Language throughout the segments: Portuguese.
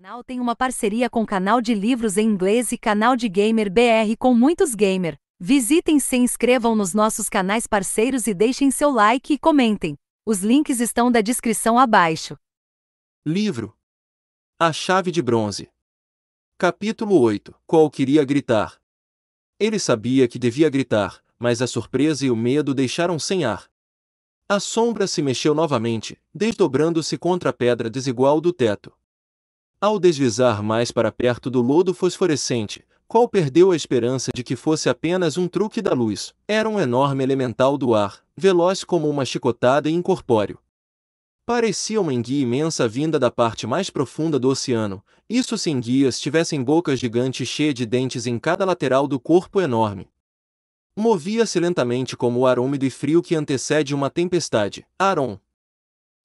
canal tem uma parceria com canal de livros em inglês e canal de gamer BR com muitos gamer. Visitem se inscrevam nos nossos canais parceiros e deixem seu like e comentem. Os links estão da descrição abaixo. Livro A Chave de Bronze Capítulo 8 Qual queria gritar? Ele sabia que devia gritar, mas a surpresa e o medo deixaram sem ar. A sombra se mexeu novamente, desdobrando-se contra a pedra desigual do teto. Ao deslizar mais para perto do lodo fosforescente, qual perdeu a esperança de que fosse apenas um truque da luz. Era um enorme elemental do ar, veloz como uma chicotada e incorpóreo. Parecia uma enguia imensa vinda da parte mais profunda do oceano, isso se enguias tivessem bocas gigantes cheias de dentes em cada lateral do corpo enorme. Movia-se lentamente como o ar úmido e frio que antecede uma tempestade. Aaron!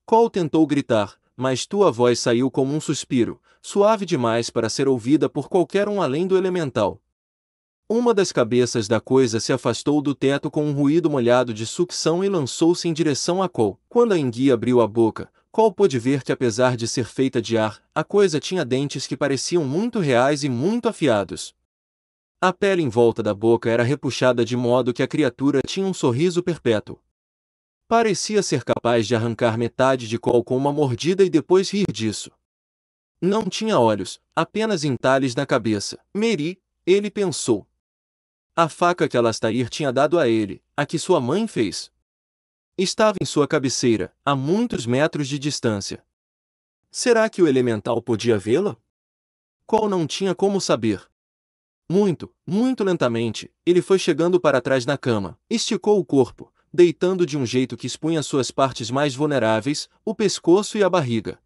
Cole tentou gritar, mas tua voz saiu como um suspiro, suave demais para ser ouvida por qualquer um além do elemental. Uma das cabeças da coisa se afastou do teto com um ruído molhado de sucção e lançou-se em direção a Cole. Quando a enguia abriu a boca, Cole pôde ver que apesar de ser feita de ar, a coisa tinha dentes que pareciam muito reais e muito afiados. A pele em volta da boca era repuxada de modo que a criatura tinha um sorriso perpétuo. Parecia ser capaz de arrancar metade de Col com uma mordida e depois rir disso. Não tinha olhos, apenas entalhes na cabeça. Meri, ele pensou. A faca que Alastair tinha dado a ele, a que sua mãe fez. Estava em sua cabeceira, a muitos metros de distância. Será que o elemental podia vê-la? Qual não tinha como saber. Muito, muito lentamente, ele foi chegando para trás na cama, esticou o corpo, deitando de um jeito que expunha suas partes mais vulneráveis, o pescoço e a barriga.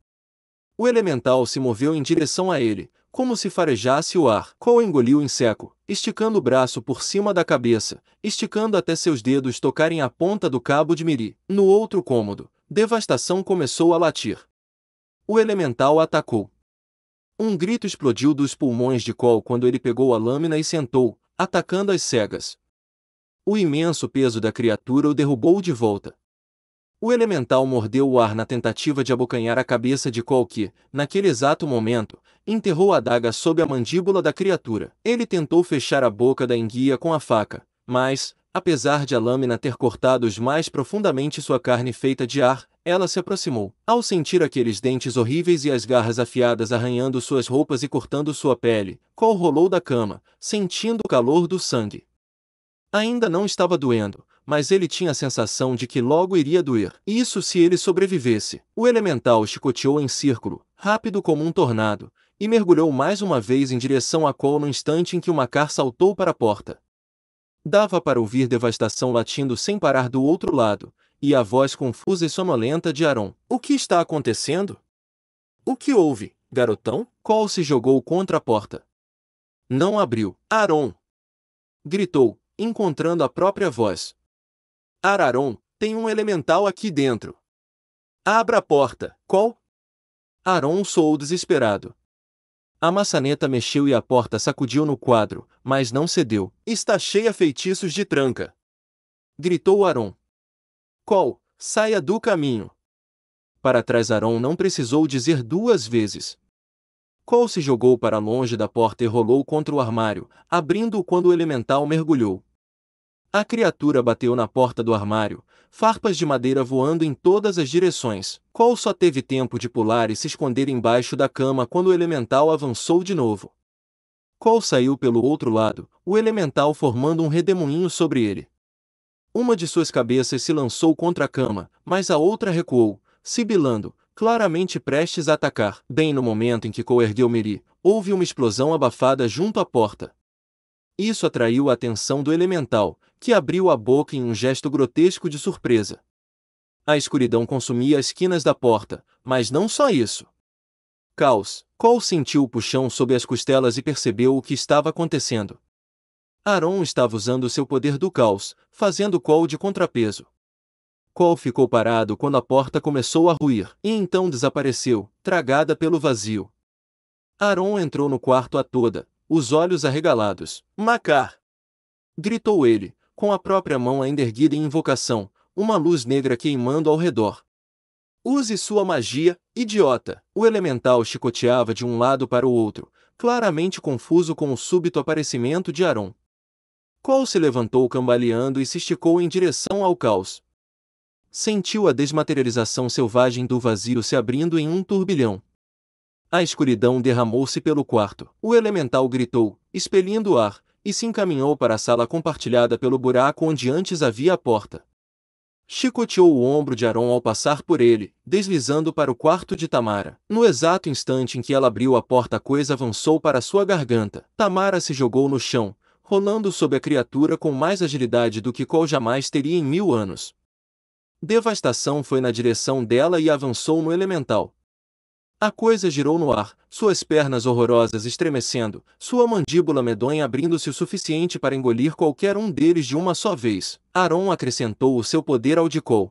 O elemental se moveu em direção a ele, como se farejasse o ar. Cole engoliu em seco, esticando o braço por cima da cabeça, esticando até seus dedos tocarem a ponta do cabo de miri. No outro cômodo, devastação começou a latir. O elemental atacou. Um grito explodiu dos pulmões de Cole quando ele pegou a lâmina e sentou, atacando as cegas, o imenso peso da criatura o derrubou de volta. O elemental mordeu o ar na tentativa de abocanhar a cabeça de Cole que, naquele exato momento, enterrou a adaga sob a mandíbula da criatura. Ele tentou fechar a boca da enguia com a faca, mas, apesar de a lâmina ter cortado os mais profundamente sua carne feita de ar, ela se aproximou. Ao sentir aqueles dentes horríveis e as garras afiadas arranhando suas roupas e cortando sua pele, Cole rolou da cama, sentindo o calor do sangue. Ainda não estava doendo, mas ele tinha a sensação de que logo iria doer. Isso se ele sobrevivesse. O elemental chicoteou em círculo, rápido como um tornado, e mergulhou mais uma vez em direção a Cole no instante em que o Macar saltou para a porta. Dava para ouvir devastação latindo sem parar do outro lado, e a voz confusa e sonolenta de Aaron. O que está acontecendo? O que houve, garotão? Cole se jogou contra a porta. Não abriu. Aaron! Gritou, encontrando a própria voz. Araron, tem um elemental aqui dentro. Abra a porta, qual? Aron soou desesperado. A maçaneta mexeu e a porta sacudiu no quadro, mas não cedeu. Está cheia feitiços de tranca. Gritou Aron. Qual? Saia do caminho. Para trás Aron não precisou dizer duas vezes. Cole se jogou para longe da porta e rolou contra o armário, abrindo-o quando o elemental mergulhou. A criatura bateu na porta do armário, farpas de madeira voando em todas as direções. Qual só teve tempo de pular e se esconder embaixo da cama quando o elemental avançou de novo. Qual saiu pelo outro lado, o elemental formando um redemoinho sobre ele. Uma de suas cabeças se lançou contra a cama, mas a outra recuou, sibilando, claramente prestes a atacar. Bem no momento em que Cole ergueu Miri, houve uma explosão abafada junto à porta. Isso atraiu a atenção do elemental, que abriu a boca em um gesto grotesco de surpresa. A escuridão consumia as esquinas da porta, mas não só isso. Caos, qual sentiu o puxão sob as costelas e percebeu o que estava acontecendo. Aaron estava usando seu poder do caos, fazendo qual de contrapeso. Qual ficou parado quando a porta começou a ruir, e então desapareceu, tragada pelo vazio. Aaron entrou no quarto a toda, os olhos arregalados. Macar! gritou ele, com a própria mão ainda erguida em invocação, uma luz negra queimando ao redor. Use sua magia, idiota! O elemental chicoteava de um lado para o outro, claramente confuso com o súbito aparecimento de Aron. Qual se levantou cambaleando e se esticou em direção ao caos. Sentiu a desmaterialização selvagem do vazio se abrindo em um turbilhão, a escuridão derramou-se pelo quarto. O elemental gritou, expelindo o ar, e se encaminhou para a sala compartilhada pelo buraco onde antes havia a porta. Chicoteou o ombro de Aron ao passar por ele, deslizando para o quarto de Tamara. No exato instante em que ela abriu a porta, a coisa avançou para sua garganta. Tamara se jogou no chão, rolando sobre a criatura com mais agilidade do que qual jamais teria em mil anos. Devastação foi na direção dela e avançou no elemental. A coisa girou no ar, suas pernas horrorosas estremecendo, sua mandíbula medonha abrindo-se o suficiente para engolir qualquer um deles de uma só vez. Aaron acrescentou o seu poder ao de Cole.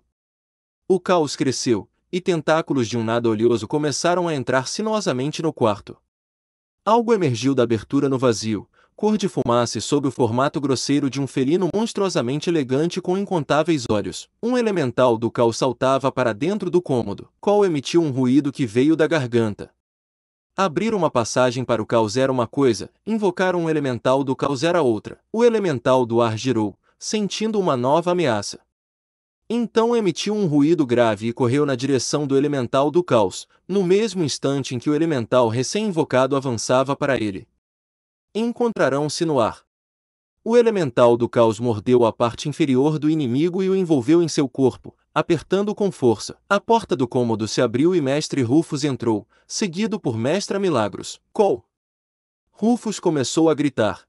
O caos cresceu, e tentáculos de um nada oleoso começaram a entrar sinuosamente no quarto. Algo emergiu da abertura no vazio, cor de fumaça e sob o formato grosseiro de um felino monstruosamente elegante com incontáveis olhos. Um elemental do cal saltava para dentro do cômodo, qual emitiu um ruído que veio da garganta. Abrir uma passagem para o caos era uma coisa, invocar um elemental do caos era outra. O elemental do ar girou, sentindo uma nova ameaça. Então emitiu um ruído grave e correu na direção do elemental do caos, no mesmo instante em que o elemental recém-invocado avançava para ele encontrarão-se no ar. O elemental do caos mordeu a parte inferior do inimigo e o envolveu em seu corpo, apertando com força. A porta do cômodo se abriu e Mestre Rufus entrou, seguido por Mestra Milagros. Col! Rufus começou a gritar.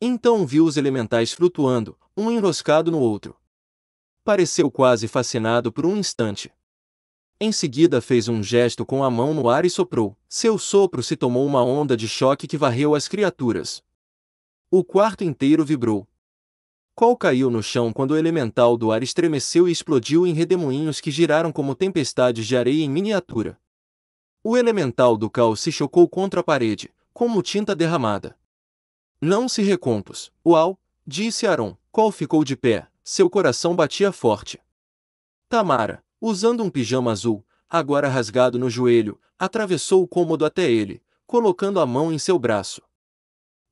Então viu os elementais flutuando, um enroscado no outro. Pareceu quase fascinado por um instante. Em seguida fez um gesto com a mão no ar e soprou. Seu sopro se tomou uma onda de choque que varreu as criaturas. O quarto inteiro vibrou. Qual caiu no chão quando o elemental do ar estremeceu e explodiu em redemoinhos que giraram como tempestades de areia em miniatura. O elemental do caos se chocou contra a parede, como tinta derramada. Não se recompus, uau, disse Aron, qual ficou de pé, seu coração batia forte. Tamara, usando um pijama azul, agora rasgado no joelho, atravessou o cômodo até ele, colocando a mão em seu braço.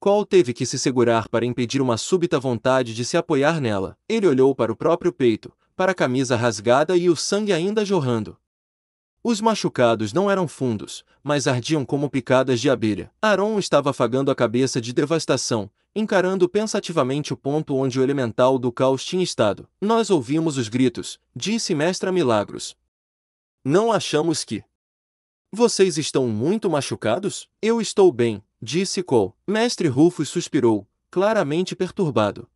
Cole teve que se segurar para impedir uma súbita vontade de se apoiar nela. Ele olhou para o próprio peito, para a camisa rasgada e o sangue ainda jorrando. Os machucados não eram fundos, mas ardiam como picadas de abelha. Aaron estava afagando a cabeça de devastação, encarando pensativamente o ponto onde o elemental do caos tinha estado. Nós ouvimos os gritos, disse Mestra Milagros. Não achamos que. Vocês estão muito machucados? Eu estou bem, disse Cole. Mestre Rufus suspirou, claramente perturbado.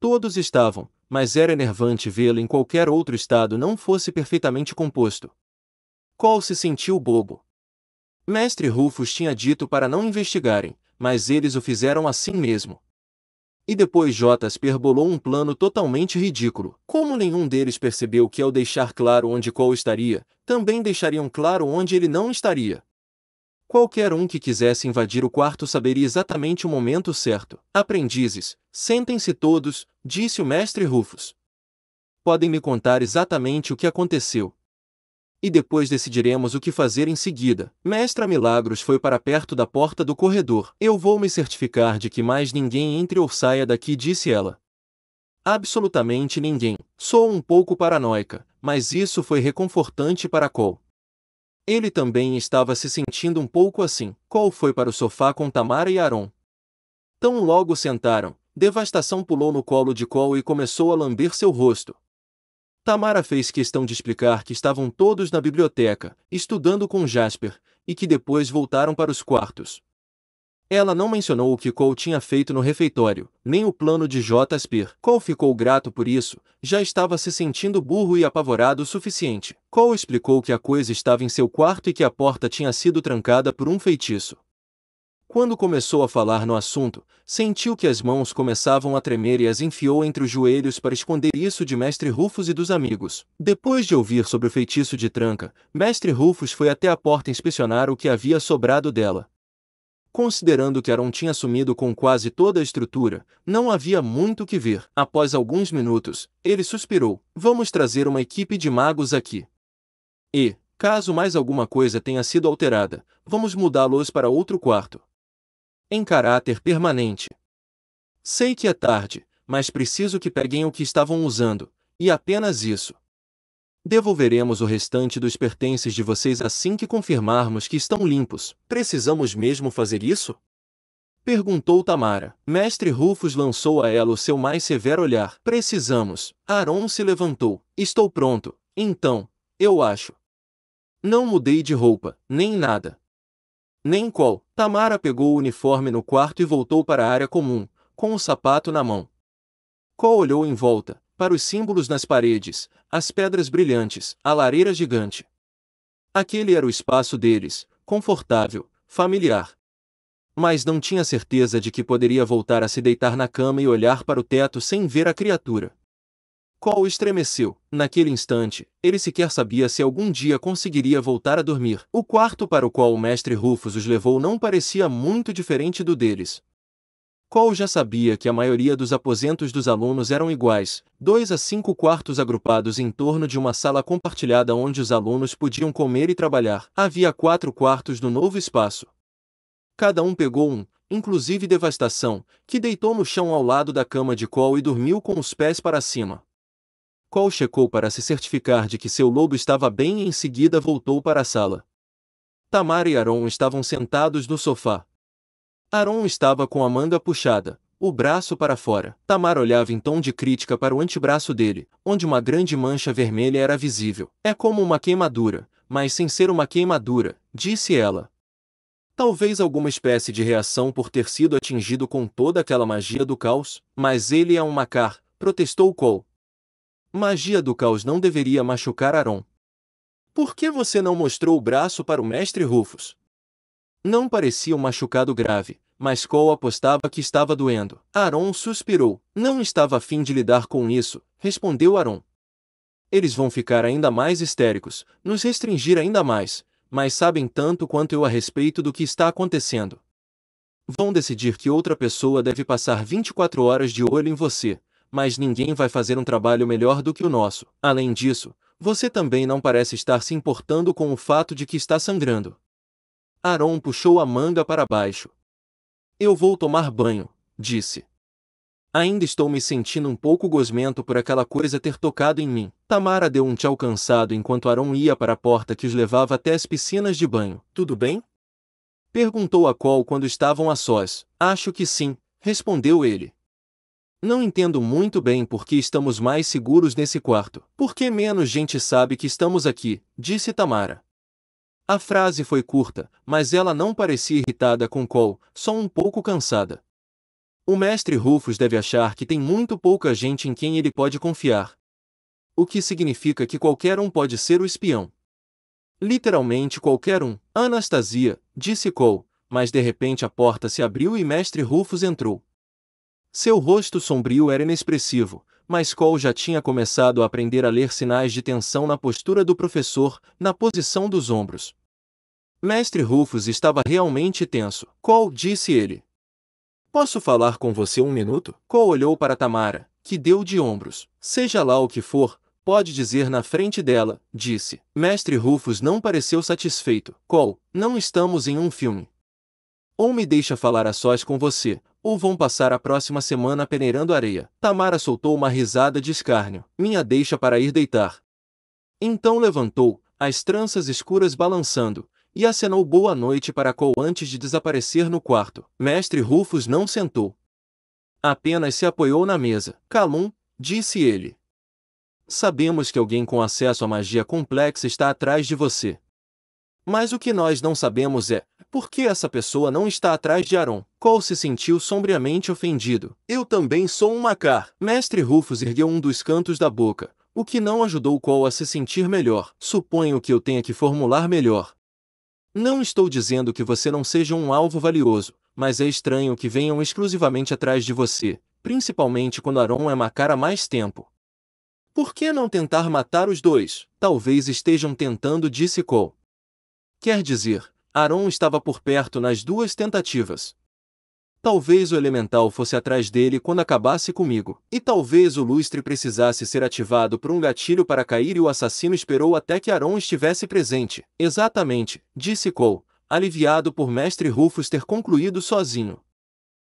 Todos estavam, mas era enervante vê-lo em qualquer outro estado não fosse perfeitamente composto. Qual se sentiu bobo? Mestre Rufus tinha dito para não investigarem, mas eles o fizeram assim mesmo. E depois Jotas perbolou um plano totalmente ridículo. Como nenhum deles percebeu que ao deixar claro onde Qual estaria, também deixariam claro onde ele não estaria. Qualquer um que quisesse invadir o quarto saberia exatamente o momento certo. Aprendizes, sentem-se todos, disse o mestre Rufus. Podem me contar exatamente o que aconteceu, e depois decidiremos o que fazer em seguida. Mestra Milagros foi para perto da porta do corredor. Eu vou me certificar de que mais ninguém entre ou saia daqui, disse ela. Absolutamente ninguém. Sou um pouco paranoica, mas isso foi reconfortante para Cole. Ele também estava se sentindo um pouco assim. Cole foi para o sofá com Tamara e Aaron. Tão logo sentaram, Devastação pulou no colo de Cole e começou a lamber seu rosto. Tamara fez questão de explicar que estavam todos na biblioteca, estudando com Jasper, e que depois voltaram para os quartos. Ela não mencionou o que Cole tinha feito no refeitório, nem o plano de Jasper. Cole ficou grato por isso, já estava se sentindo burro e apavorado o suficiente. Cole explicou que a coisa estava em seu quarto e que a porta tinha sido trancada por um feitiço. Quando começou a falar no assunto, sentiu que as mãos começavam a tremer e as enfiou entre os joelhos para esconder isso de Mestre Rufus e dos amigos. Depois de ouvir sobre o feitiço de tranca, Mestre Rufus foi até a porta inspecionar o que havia sobrado dela. Considerando que Aaron tinha sumido com quase toda a estrutura, não havia muito que ver. Após alguns minutos, ele suspirou: Vamos trazer uma equipe de magos aqui. E, caso mais alguma coisa tenha sido alterada, vamos mudá-los para outro quarto. Em caráter permanente. Sei que é tarde, mas preciso que peguem o que estavam usando, e apenas isso. Devolveremos o restante dos pertences de vocês assim que confirmarmos que estão limpos. Precisamos mesmo fazer isso? Perguntou Tamara. Mestre Rufus lançou a ela o seu mais severo olhar. Precisamos. Aaron se levantou. Estou pronto. Então, eu acho. Não mudei de roupa, nem nada. Nem qual, Tamara pegou o uniforme no quarto e voltou para a área comum, com o sapato na mão. Qual olhou em volta, para os símbolos nas paredes, as pedras brilhantes, a lareira gigante. Aquele era o espaço deles, confortável, familiar. Mas não tinha certeza de que poderia voltar a se deitar na cama e olhar para o teto sem ver a criatura. Qual estremeceu. Naquele instante, ele sequer sabia se algum dia conseguiria voltar a dormir. O quarto para o qual o mestre Rufus os levou não parecia muito diferente do deles. Qual já sabia que a maioria dos aposentos dos alunos eram iguais, dois a cinco quartos agrupados em torno de uma sala compartilhada onde os alunos podiam comer e trabalhar. Havia quatro quartos no novo espaço. Cada um pegou um, inclusive Devastação, que deitou no chão ao lado da cama de Cole e dormiu com os pés para cima. Qual checou para se certificar de que seu lobo estava bem e em seguida voltou para a sala. Tamara e Aaron estavam sentados no sofá. Aaron estava com a manga puxada, o braço para fora. Tamara olhava em tom de crítica para o antebraço dele, onde uma grande mancha vermelha era visível. É como uma queimadura, mas sem ser uma queimadura, disse ela. Talvez alguma espécie de reação por ter sido atingido com toda aquela magia do caos, mas ele é um macar, protestou Cole. Magia do caos não deveria machucar Aaron. Por que você não mostrou o braço para o mestre Rufus? Não parecia um machucado grave, mas Cole apostava que estava doendo. Aaron suspirou. Não estava afim de lidar com isso, respondeu Aaron. Eles vão ficar ainda mais histéricos, nos restringir ainda mais, mas sabem tanto quanto eu a respeito do que está acontecendo. Vão decidir que outra pessoa deve passar 24 horas de olho em você, mas ninguém vai fazer um trabalho melhor do que o nosso. Além disso, você também não parece estar se importando com o fato de que está sangrando. Aaron puxou a manga para baixo. Eu vou tomar banho, disse. Ainda estou me sentindo um pouco gosmento por aquela coisa ter tocado em mim. Tamara deu um tchau cansado enquanto Aaron ia para a porta que os levava até as piscinas de banho. Tudo bem? Perguntou a qual quando estavam a sós. Acho que sim, respondeu ele. Não entendo muito bem por que estamos mais seguros nesse quarto. Por que menos gente sabe que estamos aqui? disse Tamara. A frase foi curta, mas ela não parecia irritada com Cole, só um pouco cansada. O mestre Rufus deve achar que tem muito pouca gente em quem ele pode confiar. O que significa que qualquer um pode ser o espião. Literalmente qualquer um, Anastasia, disse Cole, mas de repente a porta se abriu e mestre Rufus entrou. Seu rosto sombrio era inexpressivo, mas Cole já tinha começado a aprender a ler sinais de tensão na postura do professor, na posição dos ombros. Mestre Rufus estava realmente tenso. Cole disse ele. Posso falar com você um minuto? Cole olhou para Tamara, que deu de ombros. Seja lá o que for, pode dizer na frente dela, disse. Mestre Rufus não pareceu satisfeito. Cole, não estamos em um filme. Ou me deixa falar a sós com você, ou vão passar a próxima semana peneirando areia. Tamara soltou uma risada de escárnio. Minha deixa para ir deitar. Então levantou, as tranças escuras balançando, e acenou boa noite para Cole antes de desaparecer no quarto. Mestre Rufus não sentou. Apenas se apoiou na mesa. Calum, disse ele. Sabemos que alguém com acesso à magia complexa está atrás de você. Mas o que nós não sabemos é por que essa pessoa não está atrás de Aaron? Cole se sentiu sombriamente ofendido. Eu também sou um macar. Mestre Rufus ergueu um dos cantos da boca, o que não ajudou Cole a se sentir melhor. Suponho que eu tenha que formular melhor. Não estou dizendo que você não seja um alvo valioso, mas é estranho que venham exclusivamente atrás de você, principalmente quando Aaron é macar há mais tempo. Por que não tentar matar os dois? Talvez estejam tentando, disse Cole. Quer dizer, Aaron estava por perto nas duas tentativas. Talvez o elemental fosse atrás dele quando acabasse comigo, e talvez o lustre precisasse ser ativado por um gatilho para cair e o assassino esperou até que Aaron estivesse presente. Exatamente, disse Cole, aliviado por mestre Rufus ter concluído sozinho.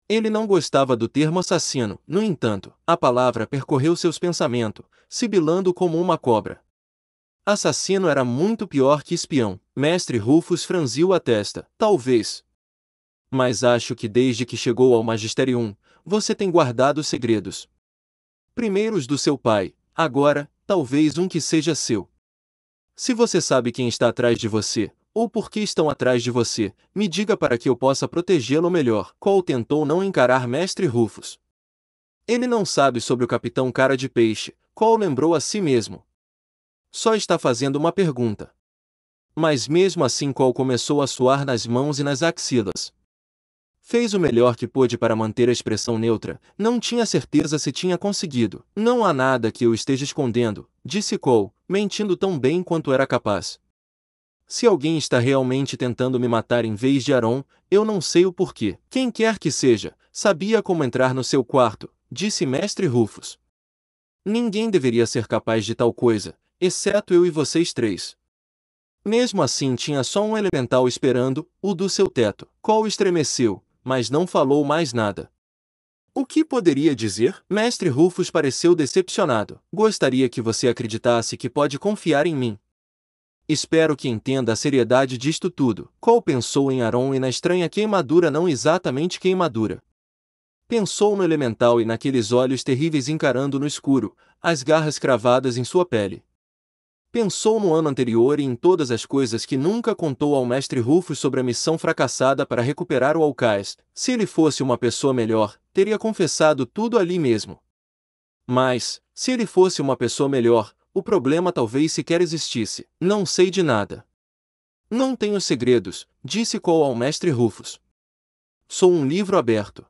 Ele não gostava do termo assassino, no entanto, a palavra percorreu seus pensamentos, sibilando como uma cobra. Assassino era muito pior que espião. Mestre Rufus franziu a testa. Talvez. Mas acho que desde que chegou ao Magistério 1, você tem guardado segredos. Primeiros do seu pai, agora, talvez um que seja seu. Se você sabe quem está atrás de você, ou por que estão atrás de você, me diga para que eu possa protegê-lo melhor. Qual tentou não encarar Mestre Rufus. Ele não sabe sobre o Capitão Cara de Peixe. Qual lembrou a si mesmo, só está fazendo uma pergunta. Mas mesmo assim Cole começou a suar nas mãos e nas axilas. Fez o melhor que pôde para manter a expressão neutra, não tinha certeza se tinha conseguido. Não há nada que eu esteja escondendo, disse Cole, mentindo tão bem quanto era capaz. Se alguém está realmente tentando me matar em vez de Aaron, eu não sei o porquê. Quem quer que seja, sabia como entrar no seu quarto, disse Mestre Rufus. Ninguém deveria ser capaz de tal coisa, exceto eu e vocês três. Mesmo assim tinha só um elemental esperando, o do seu teto. Qual estremeceu, mas não falou mais nada. O que poderia dizer? Mestre Rufus pareceu decepcionado. Gostaria que você acreditasse que pode confiar em mim. Espero que entenda a seriedade disto tudo. Qual pensou em Aaron e na estranha queimadura não exatamente queimadura? Pensou no elemental e naqueles olhos terríveis encarando no escuro, as garras cravadas em sua pele. Pensou no ano anterior e em todas as coisas que nunca contou ao mestre Rufus sobre a missão fracassada para recuperar o Alcais. Se ele fosse uma pessoa melhor, teria confessado tudo ali mesmo. Mas, se ele fosse uma pessoa melhor, o problema talvez sequer existisse. Não sei de nada. Não tenho segredos, disse Cole ao mestre Rufus. Sou um livro aberto.